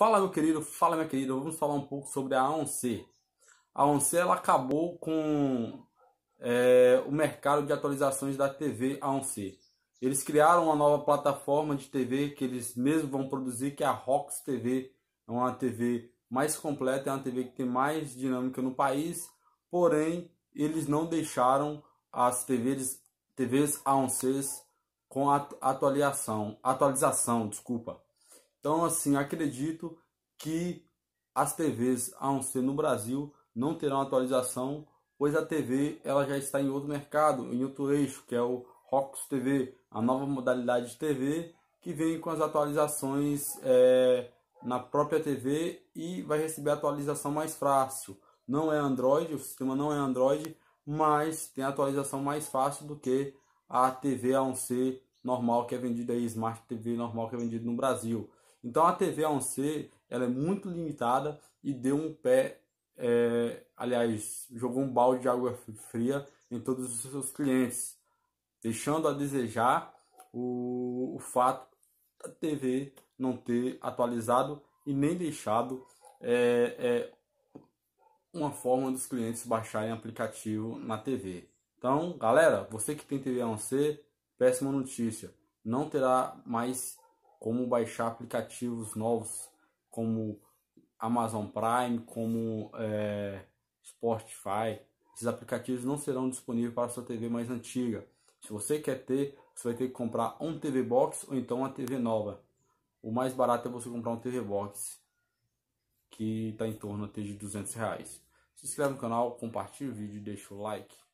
Fala meu querido, fala minha querida, vamos falar um pouco sobre a A1C. A A1C ela acabou com é, o mercado de atualizações da TV A1C. Eles criaram uma nova plataforma de TV que eles mesmos vão produzir, que é a Rox TV. É uma TV mais completa, é uma TV que tem mais dinâmica no país, porém eles não deixaram as TVs, TVs A1Cs com atualização, atualização, desculpa. Então, assim, acredito que as TVs, a não ser no Brasil, não terão atualização, pois a TV ela já está em outro mercado, em outro eixo, que é o Rox TV, a nova modalidade de TV que vem com as atualizações é, na própria TV e vai receber atualização mais fácil. Não é Android, o sistema não é Android, mas tem atualização mais fácil do que a TV A1C normal que é vendida aí, Smart TV normal que é vendida no Brasil. Então a TV A1C ela é muito limitada e deu um pé, é, aliás, jogou um balde de água fria em todos os seus clientes, deixando a desejar o, o fato da TV não ter atualizado e nem deixado é, é, uma forma dos clientes baixarem aplicativo na TV. Então, galera, você que tem TV A1C, péssima notícia, não terá mais como baixar aplicativos novos como Amazon Prime, como é, Spotify. Esses aplicativos não serão disponíveis para sua TV mais antiga. Se você quer ter, você vai ter que comprar um TV Box ou então uma TV nova. O mais barato é você comprar um TV Box, que está em torno até de 200 reais. Se inscreve no canal, compartilhe o vídeo e deixa o like.